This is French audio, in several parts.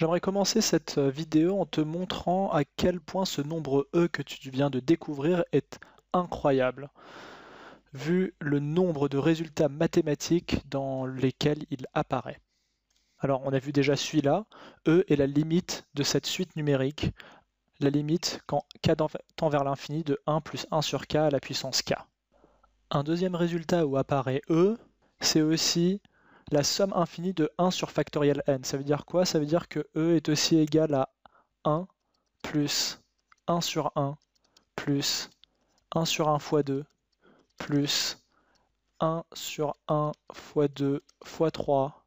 J'aimerais commencer cette euh, vidéo en te montrant à quel point ce nombre E que tu viens de découvrir est incroyable, vu le nombre de résultats mathématiques dans lesquels il apparaît. Alors on a vu déjà celui-là, E est la limite de cette suite numérique, la limite quand k tend vers l'infini de 1 plus 1 sur k à la puissance k. Un deuxième résultat où apparaît E, c'est aussi la somme infinie de 1 sur factoriel n. Ça veut dire quoi Ça veut dire que E est aussi égal à 1 plus 1 sur 1 plus 1 sur 1 fois 2 plus 1 sur 1 fois 2 fois 3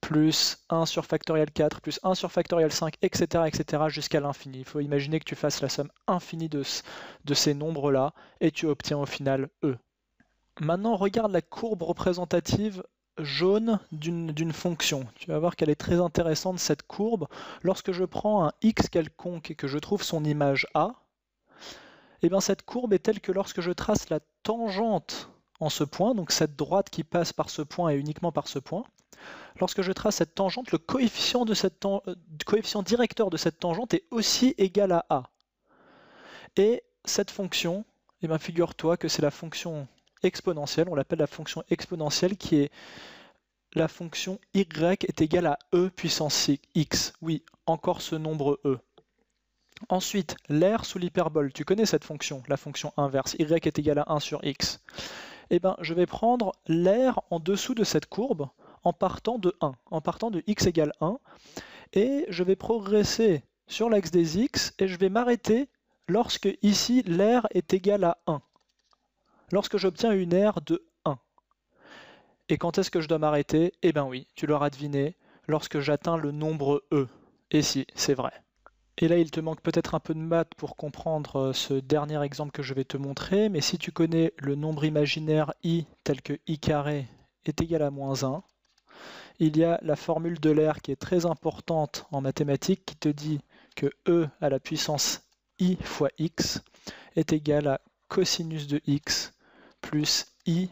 plus 1 sur factoriel 4 plus 1 sur factoriel 5 etc etc jusqu'à l'infini. Il faut imaginer que tu fasses la somme infinie de, de ces nombres là et tu obtiens au final E. Maintenant, regarde la courbe représentative jaune d'une fonction. Tu vas voir qu'elle est très intéressante, cette courbe. Lorsque je prends un x quelconque et que je trouve son image a, eh bien cette courbe est telle que lorsque je trace la tangente en ce point, donc cette droite qui passe par ce point et uniquement par ce point, lorsque je trace cette tangente, le coefficient, de cette euh, coefficient directeur de cette tangente est aussi égal à a. Et cette fonction, eh figure-toi que c'est la fonction exponentielle. On l'appelle la fonction exponentielle qui est la fonction y est égale à e puissance x. Oui, encore ce nombre e. Ensuite, l'air sous l'hyperbole. Tu connais cette fonction, la fonction inverse. y est égal à 1 sur x. Eh bien, je vais prendre l'air en dessous de cette courbe en partant de 1, en partant de x égale 1. Et je vais progresser sur l'axe des x et je vais m'arrêter lorsque ici l'air est égal à 1 lorsque j'obtiens une aire de 1. Et quand est-ce que je dois m'arrêter Eh bien oui, tu l'auras deviné, lorsque j'atteins le nombre E. Et si, c'est vrai. Et là, il te manque peut-être un peu de maths pour comprendre euh, ce dernier exemple que je vais te montrer, mais si tu connais le nombre imaginaire i tel que i carré est égal à moins 1, il y a la formule de l'air qui est très importante en mathématiques qui te dit que e à la puissance i fois x est égal à cosinus de x plus i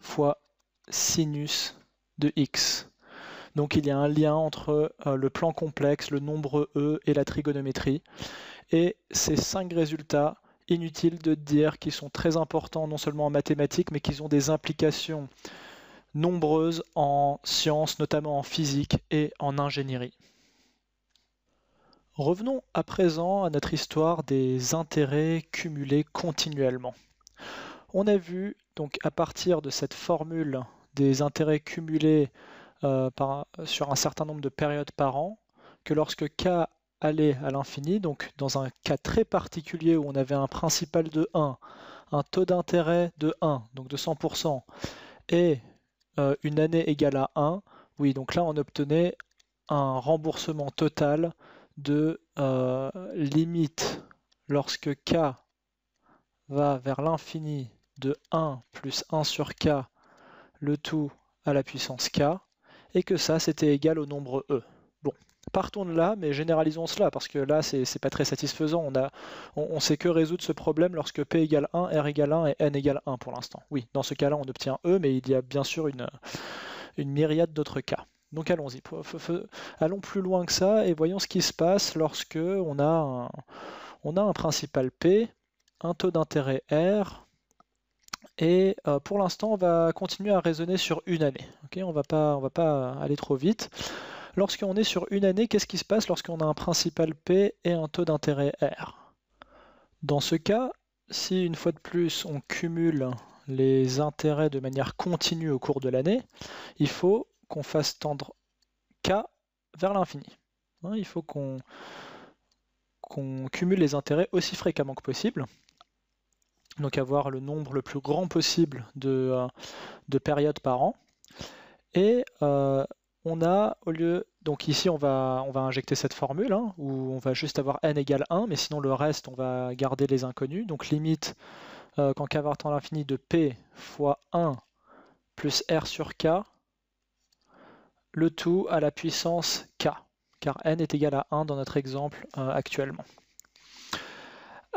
fois sinus de x. Donc il y a un lien entre euh, le plan complexe, le nombre e et la trigonométrie. Et ces cinq résultats, inutile de dire qu'ils sont très importants non seulement en mathématiques, mais qu'ils ont des implications nombreuses en sciences, notamment en physique et en ingénierie. Revenons à présent à notre histoire des intérêts cumulés continuellement. On a vu donc à partir de cette formule des intérêts cumulés euh, sur un certain nombre de périodes par an que lorsque k allait à l'infini, donc dans un cas très particulier où on avait un principal de 1, un taux d'intérêt de 1, donc de 100%, et euh, une année égale à 1, oui, donc là on obtenait un remboursement total de euh, limite lorsque k va vers l'infini de 1 plus 1 sur k, le tout à la puissance k, et que ça, c'était égal au nombre e. Bon, partons de là, mais généralisons cela, parce que là, c'est pas très satisfaisant. On, a, on, sait que résoudre ce problème lorsque p égale 1, r égale 1 et n égale 1 pour l'instant. Oui, dans ce cas-là, on obtient e, mais il y a bien sûr une, myriade d'autres cas. Donc allons-y, allons plus loin que ça et voyons ce qui se passe lorsque on a on a un principal P, un taux d'intérêt R, et euh, pour l'instant, on va continuer à raisonner sur une année. on ne va pas aller trop vite. Lorsqu'on est sur une année, qu'est-ce qui se passe lorsqu'on a un principal P et un taux d'intérêt R Dans ce cas, si une fois de plus on cumule les intérêts de manière continue au cours de l'année, il faut qu'on fasse tendre K vers l'infini. Hein. il faut qu'on cumule les intérêts aussi fréquemment que possible donc avoir le nombre le plus grand possible de, euh, périodes par an. Et euh, on a, au lieu, donc ici on va, on va injecter cette formule, hein, où on va juste avoir n égale 1, mais sinon le reste on va garder les inconnus. Donc limite euh, quand k va l'infini de p fois 1 plus r sur k, le tout à la puissance k, car n est égal à 1 dans notre exemple actuellement.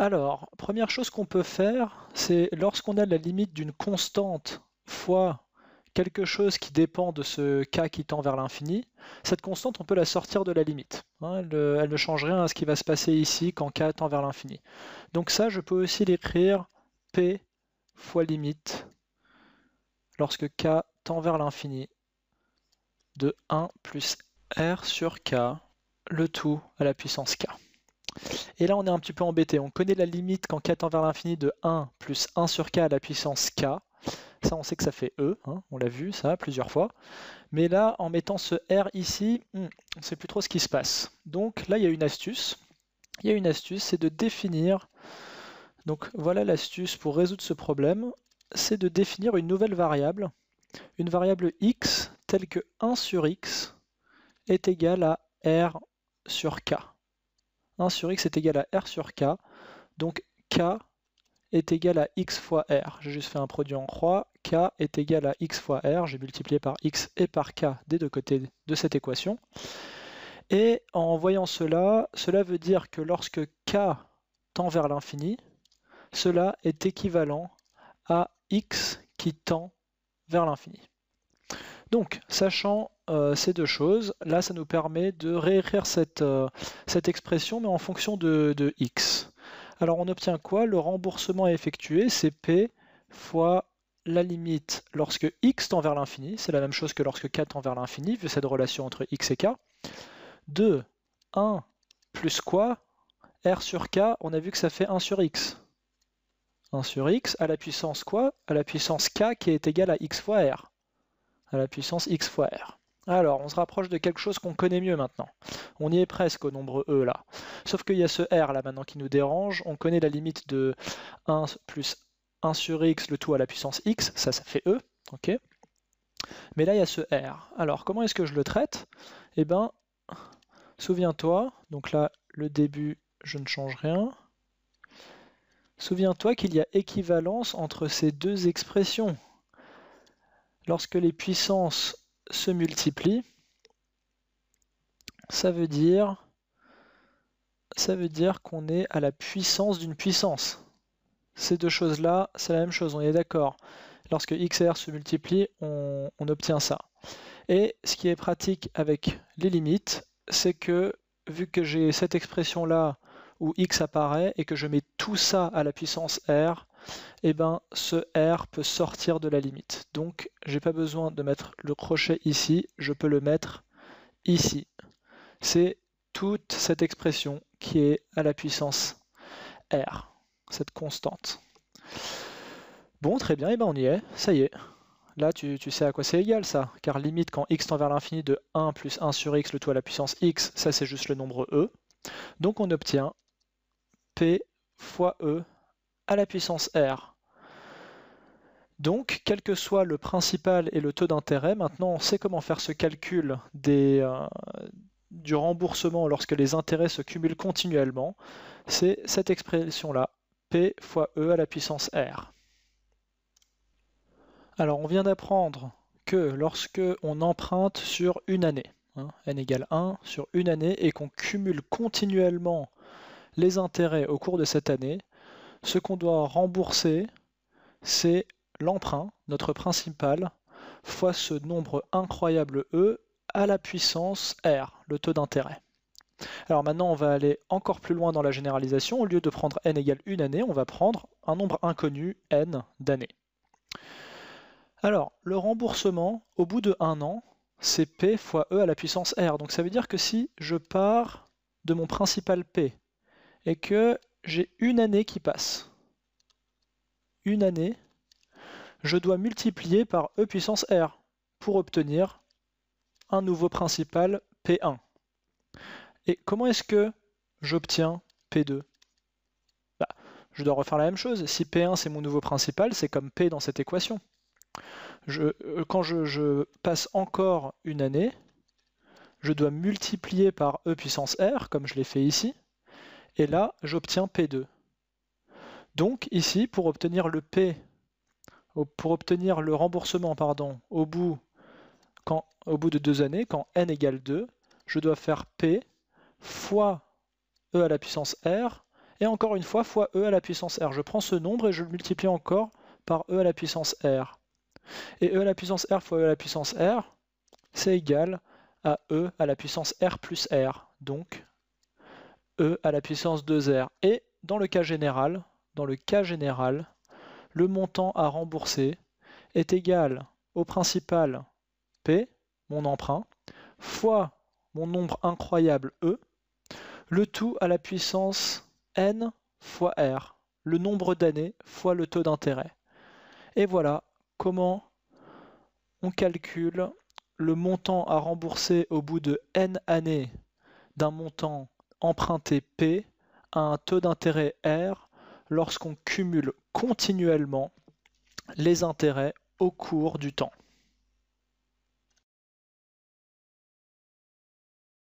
Alors, première chose qu'on peut faire, c'est lorsqu'on a la limite d'une constante fois quelque chose qui dépend de ce k qui tend vers l'infini, cette constante, on peut la sortir de la limite. Hein. elle, elle, ne change rien à ce qui va se passer ici quand k tend vers l'infini. Donc ça, je peux aussi l'écrire p fois limite lorsque k tend vers l'infini de 1 plus r sur k, le tout à la puissance k. Et là, on est un petit peu embêté. On connaît la limite quand k tend vers l'infini de 1 plus 1 sur k à la puissance k. Ça, on sait que ça fait E, hein. on l'a vu ça plusieurs fois. Mais là, en mettant ce R ici, hmm, on ne sait plus trop ce qui se passe. Donc là, il y a une astuce. Il y a une astuce, c'est de définir... Donc voilà l'astuce pour résoudre ce problème. C'est de définir une nouvelle variable, une variable x telle que 1 sur x est égale à R sur K. 1 sur x est égal à r sur k. Donc k est égal à x fois r. J'ai juste fait un produit en croix. k est égal à x fois r. J'ai multiplié par x et par k des deux côtés de cette équation. Et en voyant cela, cela veut dire que lorsque k tend vers l'infini, cela est équivalent à x qui tend vers l'infini. Donc, sachant euh, ces deux choses. Là, ça nous permet de réécrire cette, euh, expression, mais en fonction de, x. Alors, on obtient quoi Le remboursement à effectuer, c'est p fois la limite lorsque x tend vers l'infini. C'est la même chose que lorsque k tend vers l'infini, vu cette relation entre x et k. 2, 1, plus quoi r sur k, on a vu que ça fait 1 sur x. 1 sur x à la puissance quoi À la puissance k qui est égale à x fois r. À la puissance x fois r. Alors, on se rapproche de quelque chose qu'on connaît mieux maintenant. On y est presque au nombre E là. Sauf qu'il y a ce R là maintenant qui nous dérange. On connaît la limite de 1 plus 1 sur x, le tout à la puissance x, ça, ça fait E. ok Mais là, il y a ce R. Alors, comment est-ce que je le traite Eh bien, souviens-toi, donc là, le début, je ne change rien. Souviens-toi qu'il y a équivalence entre ces deux expressions. Lorsque les puissances se multiplie, ça veut dire, ça veut dire qu'on est à la puissance d'une puissance. Ces deux choses-là, c'est la même chose, on est d'accord. Lorsque x et r se multiplie on obtient ça. Et ce qui est pratique avec les limites, c'est que vu que j'ai cette expression-là où x apparaît et que je mets tout ça à la puissance r, et eh ben ce R peut sortir de la limite. Donc j'ai pas besoin de mettre le crochet ici, je peux le mettre ici. C'est toute cette expression qui est à la puissance R, cette constante. Bon, très bien, et eh ben on y est, ça y est. Là, tu, tu sais à quoi c'est égal ça, car limite quand x tend vers l'infini de 1 plus 1 sur x, le tout à la puissance x, ça c'est juste le nombre e. Donc on obtient p fois e à la puissance R. Donc, quel que soit le principal et le taux d'intérêt, maintenant on sait comment faire ce calcul euh, du remboursement lorsque les intérêts se cumulent continuellement. C'est cette expression-là, P fois E à la puissance R. Alors, on vient d'apprendre que lorsque on emprunte sur une année, hein, n égale 1 sur une année, et qu'on cumule continuellement les intérêts au cours de cette année, ce qu'on doit rembourser, c'est l'emprunt, notre principal, fois ce nombre incroyable E à la puissance R, le taux d'intérêt. Alors maintenant, on va aller encore plus loin dans la généralisation. Au lieu de prendre n égale une année, on va prendre un nombre inconnu, n, d'années. Alors, le remboursement, au bout de un an, c'est P fois E à la puissance R. Donc ça veut dire que si je pars de mon principal P et que j'ai une année qui passe. Une année, je dois multiplier par e puissance r pour obtenir un nouveau principal P1. Et comment est-ce que j'obtiens P2 bah, Je dois refaire la même chose. Si P1 c'est mon nouveau principal, c'est comme P dans cette équation. Euh, quand je, je, passe encore une année, je dois multiplier par e puissance r, comme je l'ai fait ici, et là, j'obtiens P2. Donc ici, pour obtenir le P, pour obtenir le remboursement pardon, au, bout, quand, au bout de deux années, quand n égale 2, je dois faire P fois E à la puissance R, et encore une fois fois E à la puissance R. Je prends ce nombre et je le multiplie encore par E à la puissance R. Et E à la puissance R fois E à la puissance R, c'est égal à E à la puissance R plus R, donc e à la puissance 2r. Et dans le cas général, dans le cas général, le montant à rembourser est égal au principal P, mon emprunt, fois mon nombre incroyable E, le tout à la puissance N fois R, le nombre d'années fois le taux d'intérêt. Et voilà comment on calcule le montant à rembourser au bout de N années d'un montant emprunter P à un taux d'intérêt R lorsqu'on cumule continuellement les intérêts au cours du temps.